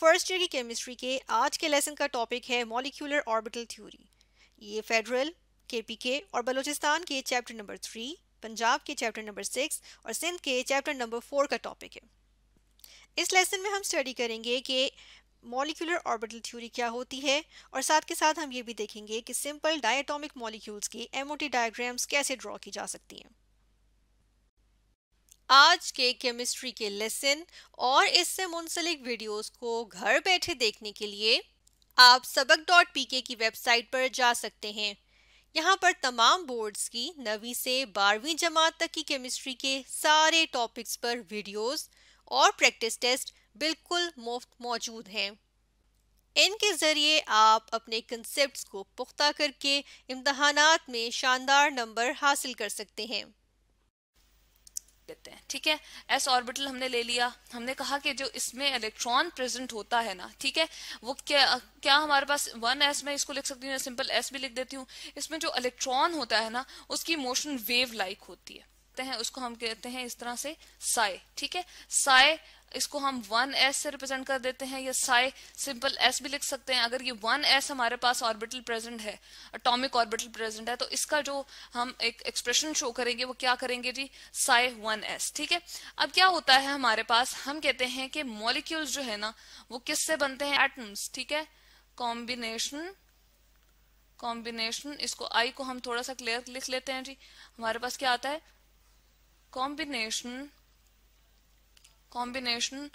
First year की chemistry के आज के लेसन का टॉपिक है मॉलिक्यूलर ऑर्बिटल थ्योरी ये फेडरल के और बलूचिस्तान के चैप्टर नंबर थ्री पंजाब के चैप्टर नंबर सिक्स और सिंध के चैप्टर नंबर फोर का टॉपिक है इस लेसन में हम स्टडी करेंगे कि मॉलिक्यूलर ऑर्बिटल थ्योरी क्या होती है और साथ के साथ हम ये भी देखेंगे कि सिंपल डायटोमिक मॉलिक्यूल्स की एमओटी डायग्राम्स कैसे ड्रॉ की जा सकती हैं आज के केमिस्ट्री के लेसन और इससे मुंसलिक वीडियोस को घर बैठे देखने के लिए आप सबक डॉट पी के की वेबसाइट पर जा सकते हैं यहाँ पर तमाम बोर्ड्स की नवी से बारहवीं जमात तक की केमिस्ट्री के सारे टॉपिक्स पर वीडियोस और प्रैक्टिस टेस्ट बिल्कुल मुफ्त मौजूद हैं इनके ज़रिए आप अपने कंसेप्ट को पुख्ता करके इम्तहान में शानदार नंबर हासिल कर सकते हैं लेते हैं ठीक है एस ऑर्बिटल हमने ले लिया हमने कहा कि जो इसमें इलेक्ट्रॉन प्रेजेंट होता है ना ठीक है वो क्या क्या हमारे पास वन एस में इसको लिख सकती हूँ सिंपल एस भी लिख देती हूँ इसमें जो इलेक्ट्रॉन होता है ना उसकी मोशन वेव लाइक होती है हैं उसको हम कहते हैं इस तरह से साय ठीक है साय इसको हम वन एस से रिप्रेजेंट कर देते हैं या साई सिंपल एस भी लिख सकते हैं अगर ये वन एस हमारे पास ऑर्बिटल प्रेजेंट है अटोमिक ऑर्बिटल प्रेजेंट है तो इसका जो हम एक एक्सप्रेशन शो करेंगे वो क्या करेंगे जी साई वन एस ठीक है अब क्या होता है हमारे पास हम कहते हैं कि मॉलिक्यूल्स जो है ना वो किससे बनते हैं एटम्स ठीक है कॉम्बिनेशन कॉम्बिनेशन इसको आई को हम थोड़ा सा क्लियर लिख लेते हैं जी हमारे पास क्या आता है कॉम्बिनेशन कॉम्बिनेशन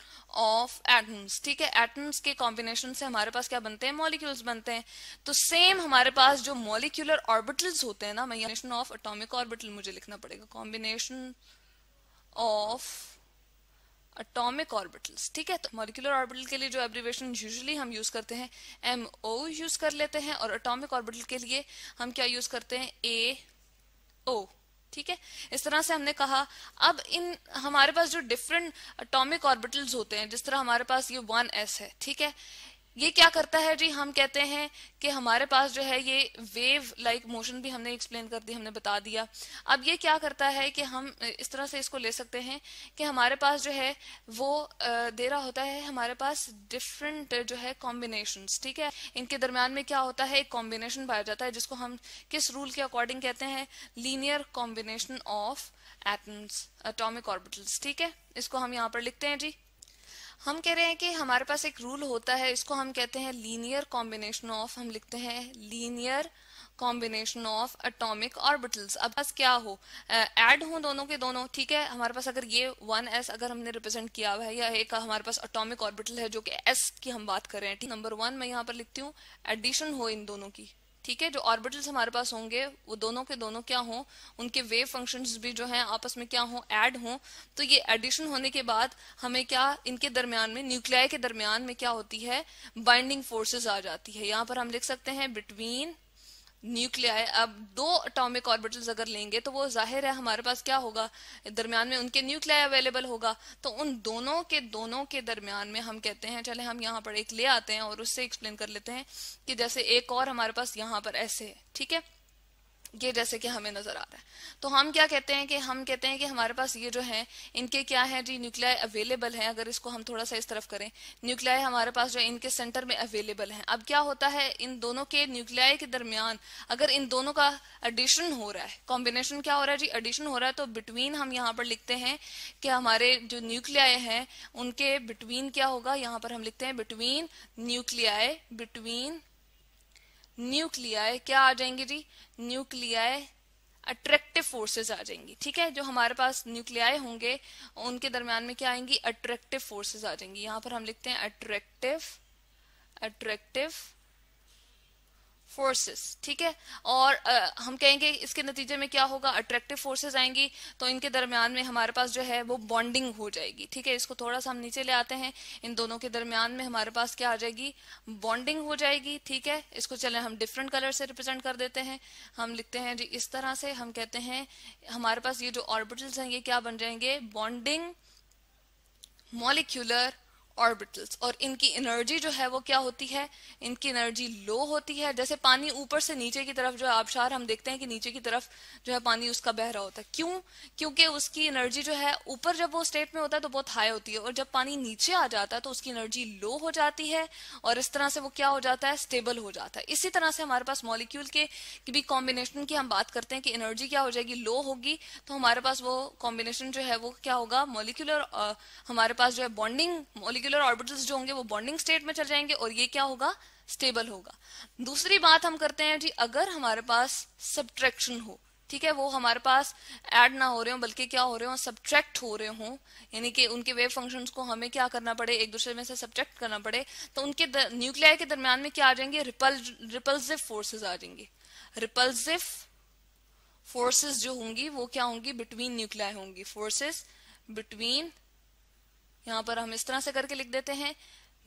ऑफ एटम्स ठीक है एटम्स के कॉम्बिनेशन से हमारे पास क्या बनते हैं मॉलिक्यूल्स बनते हैं तो सेम हमारे पास जो मॉलिक्यूलर ऑर्बिटल्स होते हैं ना मैंशन ऑफ अटोमिक ऑर्बिटल मुझे लिखना पड़ेगा कॉम्बिनेशन ऑफ अटोमिक ऑर्बिटल्स ठीक है तो मॉलिकुलर ऑर्बिटल के लिए जो एब्रीवेशन यूजली हम यूज करते हैं एम ओ यूज कर लेते हैं और अटोमिक ऑर्बिटल के लिए हम क्या यूज करते हैं ए ओ ठीक है इस तरह से हमने कहा अब इन हमारे पास जो डिफरेंट अटोमिक ऑर्बिटल्स होते हैं जिस तरह हमारे पास ये वन एस है ठीक है ये क्या करता है जी हम कहते हैं कि हमारे पास जो है ये वेव लाइक मोशन भी हमने एक्सप्लेन कर दी हमने बता दिया अब ये क्या करता है कि हम इस तरह से इसको ले सकते हैं कि हमारे पास जो है वो दे रहा होता है हमारे पास डिफरेंट जो है कॉम्बिनेशन ठीक है इनके दरम्यान में क्या होता है एक कॉम्बिनेशन पाया जाता है जिसको हम किस रूल के अकॉर्डिंग कहते हैं linear combination of atoms atomic orbitals ठीक है इसको हम यहाँ पर लिखते हैं जी हम कह रहे हैं कि हमारे पास एक रूल होता है इसको हम कहते हैं लीनियर कॉम्बिनेशन ऑफ हम लिखते हैं linear combination of atomic orbitals अब बस क्या हो एड uh, हो दोनों के दोनों ठीक है हमारे पास अगर ये वन एस अगर हमने रिप्रेजेंट किया हुआ है या एक हमारे पास अटोमिक ऑर्बिटल है जो कि एस की हम बात कर रहे हैं ठीक नंबर वन मैं यहाँ पर लिखती हूँ एडिशन हो इन दोनों की ठीक है जो ऑर्बिटल्स हमारे पास होंगे वो दोनों के दोनों क्या हों उनके वेव फंक्शंस भी जो हैं आपस में क्या हों ऐड हों तो ये एडिशन होने के बाद हमें क्या इनके दरमियान में न्यूक्लियाई के दरमियान में क्या होती है बाइंडिंग फोर्सेज आ जाती है यहाँ पर हम लिख सकते हैं बिटवीन न्यूक्लियाई अब दो अटोमिक ऑर्बिटल्स अगर लेंगे तो वो जाहिर है हमारे पास क्या होगा दरमियान में उनके न्यूक्लियाई अवेलेबल होगा तो उन दोनों के दोनों के दरमियान में हम कहते हैं चले हम यहाँ पर एक ले आते हैं और उससे एक्सप्लेन कर लेते हैं कि जैसे एक और हमारे पास यहाँ पर ऐसे है ठीक है ये जैसे कि हमें नज़र आ रहा है तो हम क्या कहते हैं कि हम कहते हैं कि हमारे पास ये जो है इनके क्या है जी न्यूक्लियाई अवेलेबल है अगर इसको हम थोड़ा सा इस तरफ करें न्यूक्लियाई हमारे पास जो इनके सेंटर में अवेलेबल है अब क्या होता है इन दोनों के न्यूक्लियाई के दरमियान अगर इन दोनों का एडिशन हो रहा है कॉम्बिनेशन क्या हो रहा है जी एडिशन हो रहा है तो बिटवीन हम यहाँ पर लिखते हैं कि हमारे जो न्यूक्लियाई हैं उनके बिटवीन क्या होगा यहाँ पर हम लिखते हैं बिटवीन न्यूक्लियाई बिटवीन न्यूक्लियाए क्या आ जाएंगे जी न्यूक्लियाए अट्रैक्टिव फोर्सेस आ जाएंगी ठीक है जो हमारे पास न्यूक्लियाए होंगे उनके दरम्यान में क्या आएंगी अट्रैक्टिव फोर्सेस आ जाएंगी यहां पर हम लिखते हैं अट्रैक्टिव अट्रैक्टिव फोर्सेस ठीक है और आ, हम कहेंगे इसके नतीजे में क्या होगा अट्रैक्टिव फोर्सेस आएंगी तो इनके दरमियान में हमारे पास जो है वो बॉन्डिंग हो जाएगी ठीक है इसको थोड़ा सा हम नीचे ले आते हैं इन दोनों के दरमियान में हमारे पास क्या आ जाएगी बॉन्डिंग हो जाएगी ठीक है इसको चले हम डिफरेंट कलर से रिप्रेजेंट कर देते हैं हम लिखते हैं जी इस तरह से हम कहते हैं हमारे पास ये जो ऑर्बिटल्स हैं ये क्या बन जाएंगे बॉन्डिंग मॉलिक्यूलर ऑर्बिटल्स और इनकी एनर्जी जो है वो क्या होती है इनकी एनर्जी लो होती है जैसे पानी ऊपर से नीचे की तरफ जो है आबशार हम देखते हैं कि नीचे की तरफ जो है पानी उसका बह रहा होता है क्यों क्योंकि उसकी एनर्जी जो है ऊपर जब वो स्टेट में होता है तो बहुत हाई होती है और जब पानी नीचे आ जाता है तो उसकी एनर्जी लो हो जाती है और इस तरह से वो क्या हो जाता है स्टेबल हो जाता है इसी तरह से हमारे पास मॉलिक्यूल के भी कॉम्बिनेशन की हम बात करते हैं कि एनर्जी क्या हो जाएगी लो होगी तो हमारे पास वो कॉम्बिनेशन जो है वो क्या होगा मॉलिक्यूलर हमारे पास जो है बॉन्डिंग मॉलिक पर्टिकुलर ऑर्बिटल्स जो होंगे वो बॉन्डिंग स्टेट में चल जाएंगे और ये क्या होगा स्टेबल होगा दूसरी बात हम करते हैं जी अगर हमारे पास सब्ट्रैक्शन हो ठीक है वो हमारे पास ऐड ना हो रहे हो बल्कि क्या हो रहे हो सब्ट्रैक्ट हो रहे हो यानी कि उनके वेव फंक्शंस को हमें क्या करना पड़े एक दूसरे में से सब्ट्रैक्ट करना पड़े तो उनके न्यूक्लियाई के दरमियान में क्या आ जाएंगे रिपल रिपल्सिव फोर्सेज आ जाएंगे रिपल्सिव फोर्सेस जो होंगी वो क्या होंगी बिटवीन न्यूक्लियाई होंगी फोर्सेस बिटवीन यहां पर हम इस तरह से करके लिख देते हैं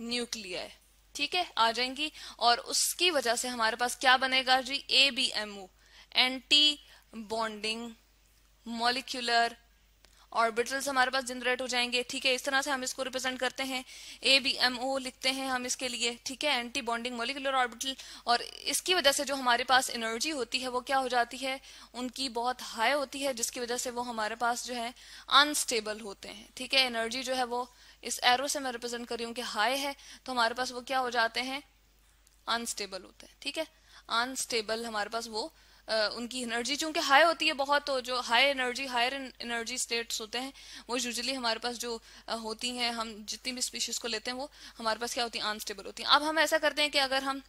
न्यूक्लियर ठीक है आ जाएंगी और उसकी वजह से हमारे पास क्या बनेगा जी A B M O anti bonding molecular orbitals हमारे पास जनरेट हो जाएंगे ठीक है इस तरह से हम इसको रिप्रेजेंट करते हैं ए बी एम ओ लिखते हैं हम इसके लिए ठीक है एंटी बॉन्डिंग मोलिकुलर ऑर्बिटल और इसकी वजह से जो हमारे पास एनर्जी होती है वो क्या हो जाती है उनकी बहुत हाई होती है जिसकी वजह से वो हमारे पास जो है अनस्टेबल होते हैं ठीक है एनर्जी जो है वो इस एरो से मैं रिप्रेजेंट कर रही हूँ कि हाई है तो हमारे पास वो क्या हो जाते हैं अनस्टेबल होते हैं ठीक है अनस्टेबल हमारे पास वो उनकी एनर्जी चूंकि हाई होती है बहुत तो जो high energy higher energy states होते हैं वो यूजली हमारे पास जो होती हैं हम जितनी भी स्पीशीज को लेते हैं वो हमारे पास क्या होती है अनस्टेबल होती हैं अब हम ऐसा करते हैं कि अगर हम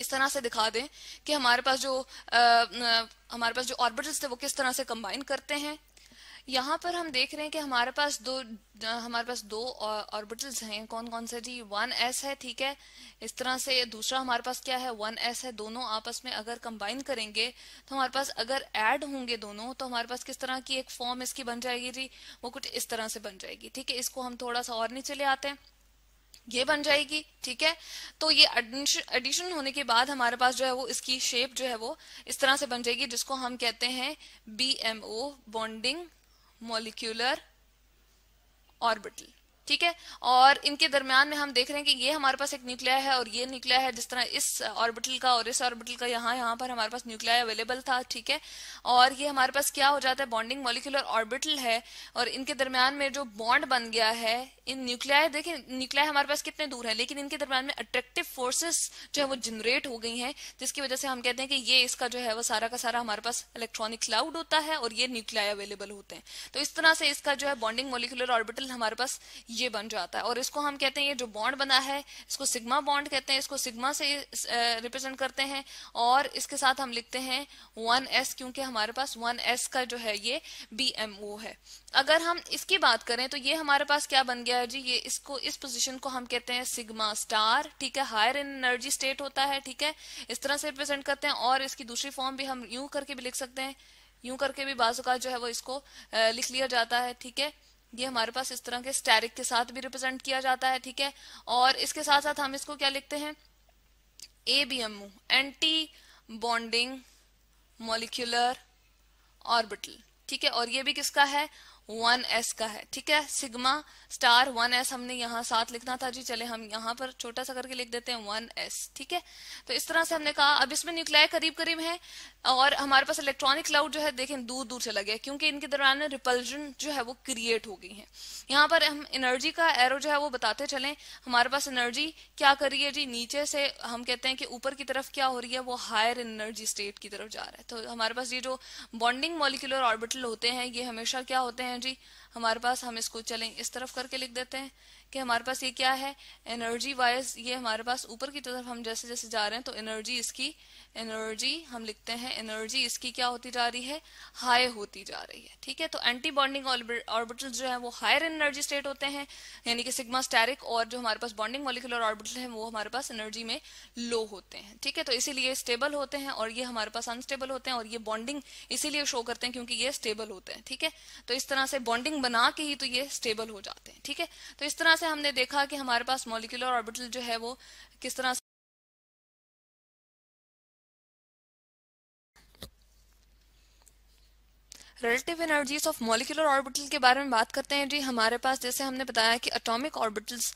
इस तरह से दिखा दें कि हमारे पास जो आ, हमारे पास जो ऑर्बिटल्स थे वो किस तरह से कंबाइन करते हैं यहाँ पर हम देख रहे हैं कि हमारे पास दो हमारे पास दो ऑर्बिटल्स हैं कौन कौन से जी वन एस है ठीक है इस तरह से दूसरा हमारे पास क्या है वन एस है दोनों आपस में अगर कंबाइन करेंगे तो हमारे पास अगर ऐड होंगे दोनों तो हमारे पास किस तरह की एक फॉर्म इसकी बन जाएगी जी वो कुछ इस तरह से बन जाएगी ठीक है इसको हम थोड़ा सा और नीचे ले आते हैं ये बन जाएगी ठीक है तो ये एडिशन होने के बाद हमारे पास जो है वो इसकी शेप जो है वो इस तरह से बन जाएगी जिसको हम कहते हैं B M O bonding molecular orbital. ठीक है और इनके दरमियान में हम देख रहे हैं कि ये हमारे पास एक न्यूक्लिया है और ये न्यूक्लिया है जिस तरह इस ऑर्बिटल का और इस ऑर्बिटल का यहाँ यहाँ पर हमारे पास न्यूक्लिया अवेलेबल था ठीक है और ये हमारे पास क्या हो जाता है बॉन्डिंग मोलिकुलर ऑर्बिटल है और इनके दरमियान में जो बॉन्ड बन गया है इन न्यूक्लिया देखें न्यूक्लिया हमारे पास कितने दूर है लेकिन इनके दरमियान में अट्रेक्टिव फोर्सेस जो है वो जनरेट हो गई है जिसकी वजह से हम कहते हैं कि ये इसका जो है वो सारा का सारा हमारे पास इलेक्ट्रॉनिक क्लाउड होता है और ये न्यूक्लिया अवेलेबल होते हैं तो इस तरह से इसका जो है बॉन्डिंग मोलिकुलर ऑर्बिटल हमारे पास ये बन जाता है और इसको हम कहते हैं ये जो बॉन्ड बना है इसको सिग्मा बॉन्ड कहते हैं इसको सिग्मा से रिप्रेजेंट करते हैं और इसके साथ हम लिखते हैं वन एस क्योंकि हमारे पास वन एस का जो है ये बी एम ओ है अगर हम इसकी बात करें तो ये हमारे पास क्या बन गया है जी ये इसको इस पोजिशन को हम कहते हैं सिग्मा स्टार ठीक है हायर एनर्जी स्टेट होता है ठीक है इस तरह से रिप्रेजेंट करते हैं और इसकी दूसरी फॉर्म भी हम यूं करके भी लिख सकते हैं यूं करके भी का जो है वो इसको लिख लिया जाता है ठीक है ये हमारे पास इस तरह के स्टेरिक के साथ भी रिप्रेजेंट किया जाता है ठीक है और इसके साथ साथ हम इसको क्या लिखते हैं A B M anti bonding molecular orbital ठीक है और ये भी किसका है वन एस का है ठीक है सिग्मा स्टार वन एस हमने यहाँ साथ लिखना था जी चले हम यहाँ पर छोटा सा करके लिख देते हैं वन एस ठीक है तो इस तरह से हमने कहा अब इसमें न्यूक्लियर करीब करीब है और हमारे पास इलेक्ट्रॉनिक क्लाउड जो है देखें दूर दूर चला गया क्योंकि इनके दौरान रिपल्जन जो है वो क्रिएट हो गई है यहाँ पर हम एनर्जी का एरो जो है वो बताते चलें हमारे पास एनर्जी क्या कर रही है जी नीचे से हम कहते हैं कि ऊपर की तरफ क्या हो रही है वो हायर एनर्जी स्टेट की तरफ जा रहा है तो हमारे पास ये जो बॉन्डिंग मॉलिकुलर ऑर्बिटल होते हैं ये हमेशा क्या होते हैं जी हमारे पास हम इसको चलें इस तरफ करके लिख देते हैं कि हमारे पास ये क्या है एनर्जी वाइज ये हमारे पास ऊपर की तरफ हम जैसे जैसे जा रहे हैं तो एनर्जी इसकी एनर्जी हम लिखते हैं एनर्जी इसकी क्या होती जा रही है हाई होती जा रही है ठीक है तो एंटी बॉन्डिंग ऑर्बिटल जो है वो हायर एनर्जी स्टेट होते हैं यानी कि सिग्मा स्टेरिक और जो हमारे पास बॉन्डिंग मॉलिकुलर ऑर्बिटल है वो हमारे पास एनर्जी में लो होते हैं ठीक है तो इसीलिए स्टेबल होते हैं और ये हमारे पास अनस्टेबल होते हैं और ये बॉन्डिंग इसीलिए शो करते हैं क्योंकि ये स्टेबल होते हैं ठीक है तो इस तरह से बॉन्डिंग बना के ही तो ये स्टेबल हो जाते हैं ठीक है तो इस तरह से हमने देखा कि हमारे पास मोलिकुलर ऑर्बिटल जो है वो किस तरह relative energies of molecular orbital के बारे में बात करते हैं जी हमारे पास जैसे हमने बताया कि अटोमिक ऑर्बिटल्स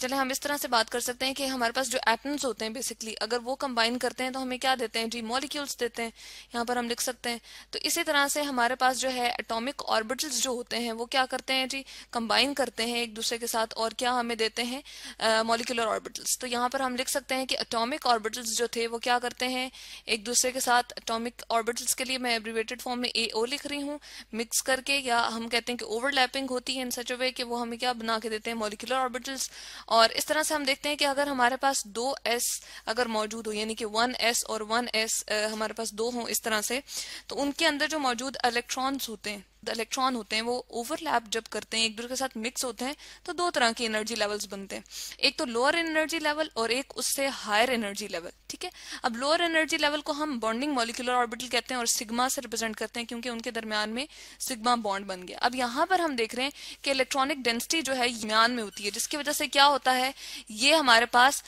चले हम इस तरह से बात कर सकते हैं कि हमारे पास जो एटम्स होते हैं बेसिकली अगर वो कंबाइन करते हैं तो हमें क्या देते हैं जी मॉलिक्यूल्स देते हैं यहाँ पर हम लिख सकते हैं तो इसी तरह से हमारे पास जो है अटोमिक ऑर्बिटल्स जो होते हैं वो क्या करते हैं जी कंबाइन करते हैं एक दूसरे के साथ और क्या हमें देते हैं मॉलिकुलर ऑर्बिटल्स तो यहाँ पर हम लिख सकते हैं कि अटोमिक ऑर्बिटल्स जो थे वो क्या करते हैं एक दूसरे के साथ अटोमिक ऑर्बिटल्स के लिए मैं एब्रीवेटेड फॉर्म में ए लिख रही हूँ मिक्स करके या हम कहते हैं कि ओवरलैपिंग होती है इन सच वे कि वो हमें क्या बना के देते हैं मोलिकुलर ऑर्बिटल्स और इस तरह से हम देखते हैं कि अगर हमारे पास दो एस अगर मौजूद हो यानी कि वन एस और वन एस हमारे पास दो हों इस तरह से तो उनके अंदर जो मौजूद इलेक्ट्रॉन्स होते हैं इलेक्ट्रॉन होते हैं वो ओवरलैप जब करते हैं एक दूसरे के साथ मिक्स होते हैं तो दो तरह के एनर्जी लेवल्स बनते हैं एक तो लोअर एनर्जी लेवल और एक उससे हायर एनर्जी लेवल ठीक है अब लोअर एनर्जी लेवल को हम बॉन्डिंग मॉलिकुलर ऑर्बिटल कहते हैं और सिग्मा से रिप्रेजेंट करते हैं क्योंकि उनके दरमियान में सिग्मा बॉन्ड बन गया अब यहां पर हम देख रहे हैं कि इलेक्ट्रॉनिक डेंसिटी जो है म्यान में होती है जिसकी वजह से क्या होता है ये हमारे पास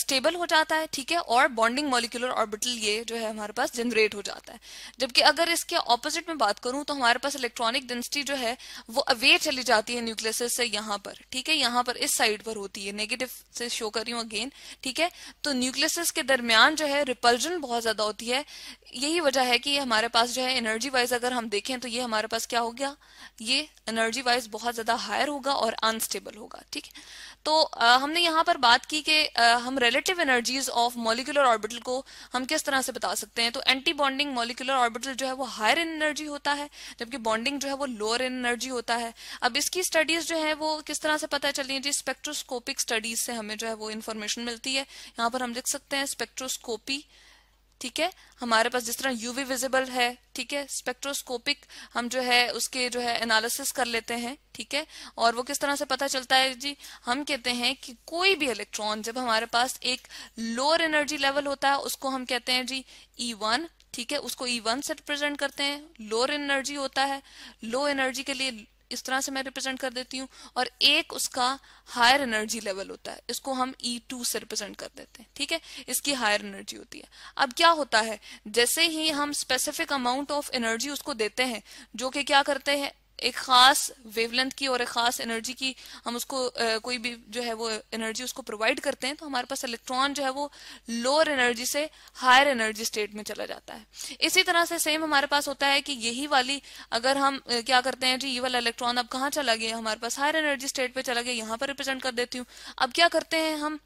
स्टेबल uh, हो जाता है ठीक है और बॉन्डिंग मॉलिकुलर ऑर्बिटल ये जो है हमारे पास जनरेट हो जाता है जबकि अगर इसके ऑपोजिट में बात करूं तो हमारे पास इलेक्ट्रॉनिक डेंसिटी जो है वो अवे चली जाती है न्यूक्लियस से यहां पर ठीक है यहां पर इस साइड पर होती है नेगेटिव से शो कर रही हूं अगेन ठीक है तो न्यूक्लियस के दरमियान जो है रिपल्जन बहुत ज्यादा होती है यही वजह है कि हमारे पास जो है एनर्जी वाइज अगर हम देखें तो ये हमारे पास क्या हो गया ये एनर्जी वाइज बहुत ज्यादा हायर होगा और अनस्टेबल होगा ठीक है तो आ, हमने यहाँ पर बात की कि हम relative energies of molecular orbital को हम किस तरह से बता सकते हैं तो एंटी बॉन्डिंग मॉलिकुलर ऑर्बिटल जो है वो हायर इन एनर्जी होता है जबकि बॉन्डिंग जो है वो लोअर इन एनर्जी होता है अब इसकी स्टडीज जो है वो किस तरह से पता रही है जी स्पेक्ट्रोस्कोपिक स्टडीज से हमें जो है वो इन्फॉर्मेशन मिलती है यहाँ पर हम लिख सकते हैं स्पेक्ट्रोस्कोपी ठीक है हमारे पास जिस तरह यूवी विजिबल है ठीक है स्पेक्ट्रोस्कोपिक हम जो है उसके जो है एनालिसिस कर लेते हैं ठीक है और वो किस तरह से पता चलता है जी हम कहते हैं कि कोई भी इलेक्ट्रॉन जब हमारे पास एक लोअर एनर्जी लेवल होता है उसको हम कहते हैं जी ई e वन ठीक है उसको ई e वन से रिप्रेजेंट करते हैं लोअर एनर्जी होता है लो एनर्जी के लिए इस तरह से मैं रिप्रेजेंट कर देती हूँ और एक उसका हायर एनर्जी लेवल होता है इसको हम ई e टू से रिप्रेजेंट कर देते हैं ठीक है इसकी हायर एनर्जी होती है अब क्या होता है जैसे ही हम स्पेसिफिक अमाउंट ऑफ एनर्जी उसको देते हैं जो कि क्या करते हैं एक खास वेवलेंथ की और एक खास एनर्जी की हम उसको आ, कोई भी जो है वो एनर्जी उसको प्रोवाइड करते हैं तो हमारे पास इलेक्ट्रॉन जो है वो लोअर एनर्जी से हायर एनर्जी स्टेट में चला जाता है इसी तरह से सेम हमारे पास होता है कि यही वाली अगर हम आ, क्या करते हैं जी ये वाला इलेक्ट्रॉन अब कहाँ चला गया हमारे पास हायर एनर्जी स्टेट पर चला गया यहाँ पर रिप्रेजेंट कर देती हूँ अब क्या करते हैं हम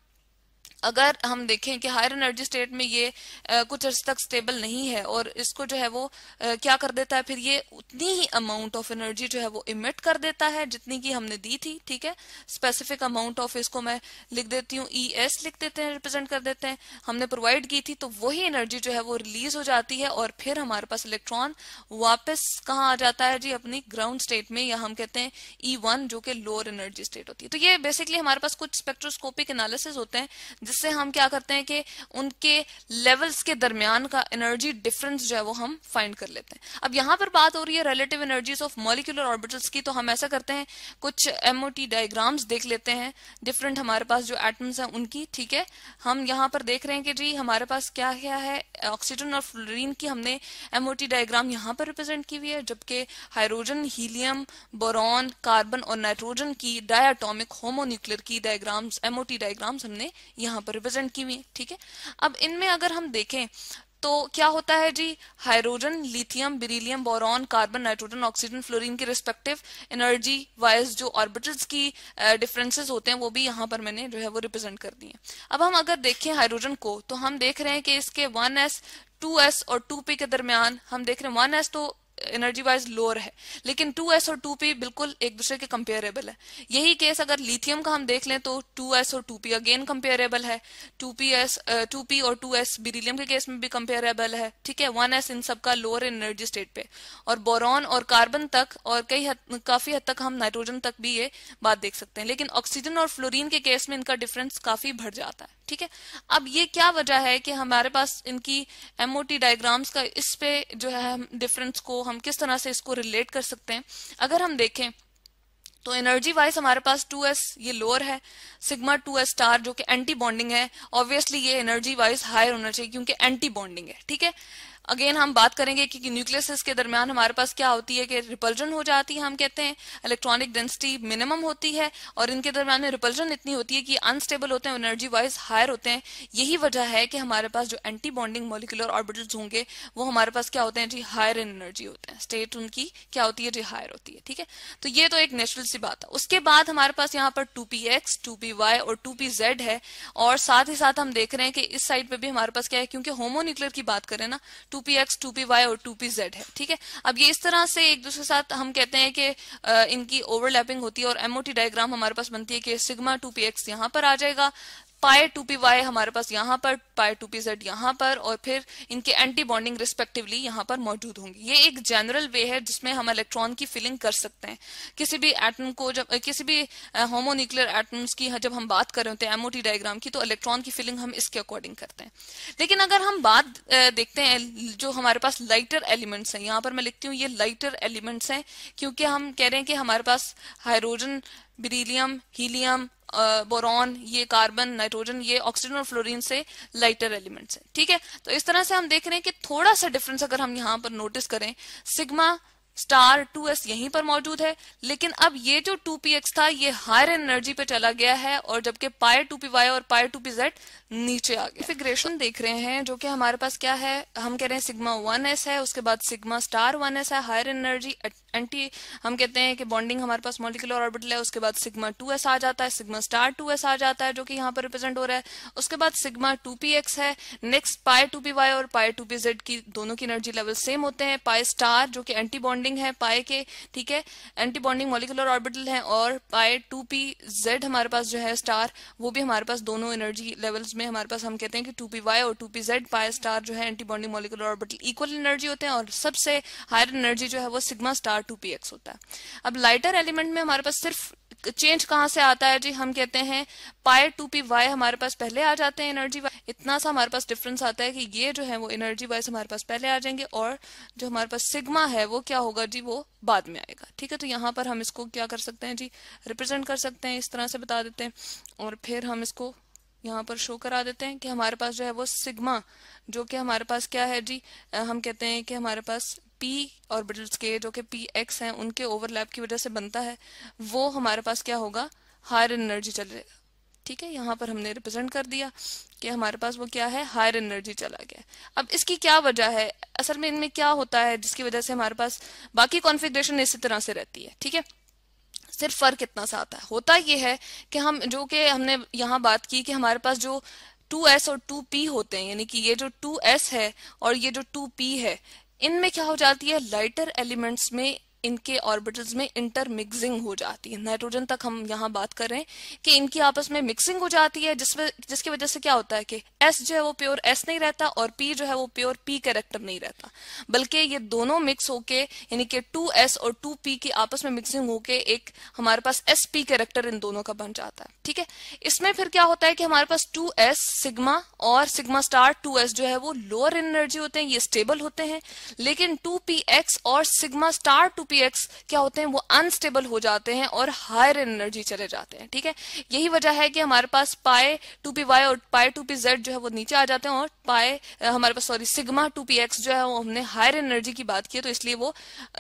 अगर हम देखें कि हायर एनर्जी स्टेट में ये आ, कुछ अर्स तक स्टेबल नहीं है और इसको जो है वो आ, क्या कर देता है फिर ये उतनी ही अमाउंट ऑफ एनर्जी जो है वो इमिट कर देता है जितनी की हमने दी थी ठीक है स्पेसिफिक अमाउंट ऑफ इसको मैं लिख देती हूँ ई e एस लिख देते हैं रिप्रेजेंट कर देते हैं हमने प्रोवाइड की थी तो वही एनर्जी जो है वो रिलीज हो जाती है और फिर हमारे पास इलेक्ट्रॉन वापस कहाँ आ जाता है जी अपनी ग्राउंड स्टेट में या हम कहते हैं ई e वन जो कि लोअर एनर्जी स्टेट होती है तो ये बेसिकली हमारे पास कुछ स्पेक्ट्रोस्कोपिक एनालिसिस होते हैं जिससे हम क्या करते हैं कि उनके लेवल्स के दरमियान का एनर्जी डिफरेंस जो है वो हम फाइंड कर लेते हैं अब यहाँ पर बात हो रही है relative energies of molecular orbitals की तो हम ऐसा करते हैं कुछ एमओटी डायग्राम्स देख लेते हैं डिफरेंट हमारे पास जो एटम्स हैं उनकी ठीक है हम यहाँ पर देख रहे हैं कि जी हमारे पास क्या क्या है ऑक्सीजन और फ्लोरिन की हमने टी डायग्राम यहां पर रिप्रेजेंट की हुई है जबकि हाइड्रोजन हीलियम बोरॉन कार्बन और नाइट्रोजन की डायाटोमिक होमोन्यूक्लियर की डायग्राम्स टी डायग्राम्स हमने यहां यहाँ पर रिप्रेजेंट की हुई है ठीक है अब इनमें अगर हम देखें तो क्या होता है जी hydrogen lithium beryllium boron carbon nitrogen oxygen fluorine के रिस्पेक्टिव एनर्जी वाइज जो ऑर्बिटल्स की डिफरेंसेस uh, होते हैं वो भी यहाँ पर मैंने जो है वो रिप्रेजेंट कर दिए अब हम अगर देखें हाइड्रोजन को तो हम देख रहे हैं कि इसके 1s 2s और 2p के दरमियान हम देख रहे हैं 1s तो एनर्जी वाइज लोअर है लेकिन 2s और 2p बिल्कुल एक दूसरे के कंपेयरेबल है यही केस अगर लिथियम का हम देख लें तो 2s और 2p अगेन कंपेयरेबल है 2ps uh, 2p और 2s बेरिलियम के केस में भी कंपेयरेबल है ठीक है 1s इन सबका लोअर एनर्जी स्टेट पे और बोरॉन और कार्बन तक और कई हद, काफी हद तक हम नाइट्रोजन तक भी ये बात देख सकते हैं लेकिन ऑक्सीजन और फ्लोरिन के केस में इनका डिफरेंस काफी बढ़ जाता है ठीक है अब ये क्या वजह है कि हमारे पास इनकी एमओटी डायग्राम्स का इस पे जो है हम डिफरेंस को हम किस तरह से इसको रिलेट कर सकते हैं अगर हम देखें तो एनर्जी वाइज हमारे पास 2s ये लोअर है सिग्मा 2s स्टार जो कि एंटी बॉन्डिंग है ऑब्वियसली ये एनर्जी वाइज हायर होना चाहिए क्योंकि एंटी बॉन्डिंग है ठीक है अगेन हम बात करेंगे कि, न्यूक्लियसिस न्यूक्लियस के दरमियान हमारे पास क्या होती है कि रिपल्जन हो जाती है हम कहते हैं इलेक्ट्रॉनिक डेंसिटी मिनिमम होती है और इनके दरमियान में रिपल्जन इतनी होती है कि अनस्टेबल होते हैं एनर्जी वाइज हायर होते हैं यही वजह है कि हमारे पास जो एंटी बॉन्डिंग मोलिकुलर ऑर्बिटल्स होंगे वो हमारे पास क्या होते हैं जी हायर इन एनर्जी होते हैं स्टेट उनकी क्या होती है जी हायर होती है ठीक है तो ये तो एक नेचुरल सी बात है उसके बाद हमारे पास यहाँ पर two P X two P Y और टू पी जेड है और साथ ही साथ हम देख रहे हैं कि इस साइड पर भी हमारे पास क्या है क्योंकि होमोन्यूक्लियर की बात करें ना two two P X two P Y और टू पी जेड है ठीक है अब ये इस तरह से एक दूसरे साथ हम कहते हैं कि इनकी ओवरलैपिंग होती है और एमओटी डायग्राम हमारे पास बनती है कि सिग्मा टू पी एक्स यहां पर आ जाएगा पाए टू पी वाई हमारे पास यहाँ पर पाए टू पी जेड यहाँ पर और फिर इनके एंटी बॉन्डिंग रिस्पेक्टिवली यहाँ पर मौजूद होंगी ये एक जनरल वे है जिसमें हम इलेक्ट्रॉन की फिलिंग कर सकते हैं किसी भी एटम को जब किसी भी होमोन्यूक्लियर एटम्स की जब हम बात कर रहे होते हैं एमओटी डायग्राम की तो इलेक्ट्रॉन की फिलिंग हम इसके अकॉर्डिंग करते हैं लेकिन अगर हम बात देखते हैं जो हमारे पास लाइटर एलिमेंट्स हैं यहाँ पर मैं लिखती हूँ ये लाइटर एलिमेंट्स हैं क्योंकि हम कह रहे हैं कि हमारे पास हाइड्रोजन बेरिलियम हीलियम बोरॉन ये कार्बन नाइट्रोजन ये ऑक्सीजन और फ्लोरीन से लाइटर एलिमेंट्स हैं ठीक है तो इस तरह से हम देख रहे हैं कि थोड़ा सा डिफरेंस अगर हम यहां पर नोटिस करें सिग्मा स्टार 2s यहीं पर मौजूद है लेकिन अब ये जो 2px था ये हायर एनर्जी पे चला गया है और जबकि पायर 2py और पायर 2pz नीचे आ गया फिग्रेशन देख रहे हैं जो कि हमारे पास क्या है हम कह रहे हैं सिग्मा 1s है उसके बाद सिग्मा स्टार 1s है हायर एनर्जी एंटी हम कहते हैं कि बॉन्डिंग हमारे पास मॉलिकुलर ऑर्बिटल है उसके बाद सिग्मा टू एस आ जाता है सिग्मा स्टार टू एस आ जाता है जो कि यहाँ पर रिप्रेजेंट हो रहा है उसके बाद सिग्मा टू पी एक्स है next pi two P Y और पाए टू पी जेड की दोनों की एनर्जी लेवल सेम होते हैं पाए स्टार जो कि एंटी बॉन्डिंग है पाए के ठीक है एंटी बॉन्डिंग मॉलिकुलर ऑर्बिटल है और पाए टू पी जेड हमारे पास जो है स्टार वो भी हमारे पास दोनों एनर्जी लेवल्स में हमारे पास हम कहते हैं कि टू पी वाई और two P Z pi star जो है anti bonding molecular orbital equal energy होते हैं और सबसे हायर एनर्जी जो है वो sigma star R two P X होता है अब लाइटर एलिमेंट में हमारे पास सिर्फ चेंज कहाँ से आता है जी हम कहते हैं पाए टू पी वाई हमारे पास पहले आ जाते हैं एनर्जी वाइज इतना सा हमारे पास डिफरेंस आता है कि ये जो है वो एनर्जी वाइज हमारे पास पहले आ जाएंगे और जो हमारे पास सिग्मा है वो क्या होगा जी वो बाद में आएगा ठीक है तो यहाँ पर हम इसको क्या कर सकते हैं जी रिप्रेजेंट कर सकते हैं इस तरह से बता देते हैं और फिर हम इसको यहाँ पर शो करा देते हैं कि हमारे पास जो है वो सिग्मा जो कि हमारे पास क्या है जी हम कहते हैं कि हमारे पास पी ऑर्बिटल्स के जो कि पी एक्स हैं उनके ओवरलैप की वजह से बनता है वो हमारे पास क्या होगा हायर एनर्जी चले ठीक है यहाँ पर हमने रिप्रेजेंट कर दिया कि हमारे पास वो क्या है हायर एनर्जी चला गया अब इसकी क्या वजह है असल में इनमें क्या होता है जिसकी वजह से हमारे पास बाकी कॉन्फिग्रेशन इसी तरह से रहती है ठीक है सिर्फ फर्क इतना सा आता है होता ये है कि हम जो कि हमने यहाँ बात की कि हमारे पास जो 2s और 2p होते हैं यानी कि ये जो 2s है और ये जो 2p है इनमें क्या हो जाती है लाइटर एलिमेंट्स में इनके ऑर्बिटल्स में इंटरमिक्सिंग हो जाती है नाइट्रोजन तक हम यहाँ बात कर रहे हैं कि इनकी आपस में मिक्सिंग हो जाती है जिसमें जिसकी वजह से क्या होता है कि एस जो है वो प्योर एस नहीं रहता और पी जो है वो प्योर पी कैरेक्टर नहीं रहता बल्कि ये दोनों मिक्स होके यानी कि टू एस और टू पी की आपस में मिक्सिंग होके एक हमारे पास एस पी कैरेक्टर इन दोनों का बन जाता है ठीक है इसमें फिर क्या होता है कि हमारे पास टू एस सिग्मा और सिग्मा स्टार टू एस जो है वो लोअर एनर्जी होते हैं ये स्टेबल होते हैं लेकिन टू पी एक्स और सिग्मा स्टार टू पीएक्स क्या होते हैं वो अनस्टेबल हो जाते हैं और हायर एनर्जी चले जाते हैं ठीक है यही वजह है कि हमारे पास पाए टू पी वाई और पाए टू पी जेड जो है वो नीचे आ जाते हैं और पाए हमारे पास sorry sigma two P X जो है वो हमने हायर एनर्जी की बात की है तो इसलिए वो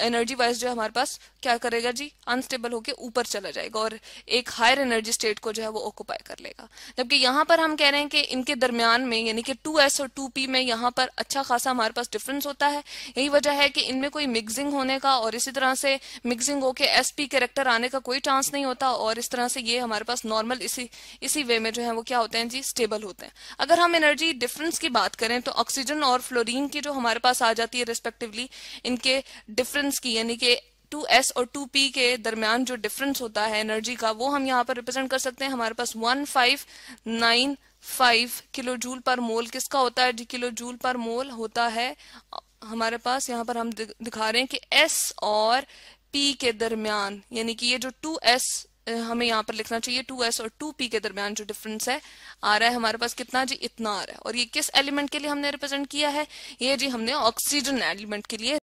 एनर्जी वाइज जो है हमारे पास क्या करेगा जी अनस्टेबल होकर ऊपर चला जाएगा और एक हायर एनर्जी स्टेट को जो है वो ऑक्यूपाई कर लेगा जबकि यहाँ पर हम कह रहे हैं कि इनके दरमियान में यानी कि टू एस और टू पी में यहाँ पर अच्छा खासा हमारे पास डिफरेंस होता है यही वजह है कि इनमें कोई मिक्सिंग होने का और इसी तरह तरह से मिक्सिंग होके एस पी करेक्टर आने का कोई चांस नहीं होता और इस तरह से ये हमारे पास नॉर्मल इसी इसी वे में जो है वो क्या होते हैं जी स्टेबल होते हैं अगर हम एनर्जी डिफरेंस की बात करें तो ऑक्सीजन और फ्लोरिन की जो हमारे पास आ जाती है रिस्पेक्टिवली इनके डिफरेंस की यानी कि 2s और 2p के दरमियान जो डिफरेंस होता है एनर्जी का वो हम यहाँ पर रिप्रेजेंट कर सकते हैं हमारे पास 1595 किलो जूल पर मोल किसका होता है जी किलो जूल पर मोल होता है हमारे पास यहाँ पर हम दिखा रहे हैं कि एस और पी के दरमियान यानी कि ये जो टू एस हमें यहाँ पर लिखना चाहिए टू एस और टू पी के दरमियान जो डिफरेंस है आ रहा है हमारे पास कितना जी इतना आ रहा है और ये किस एलिमेंट के लिए हमने रिप्रेजेंट किया है ये जी हमने ऑक्सीजन एलिमेंट के लिए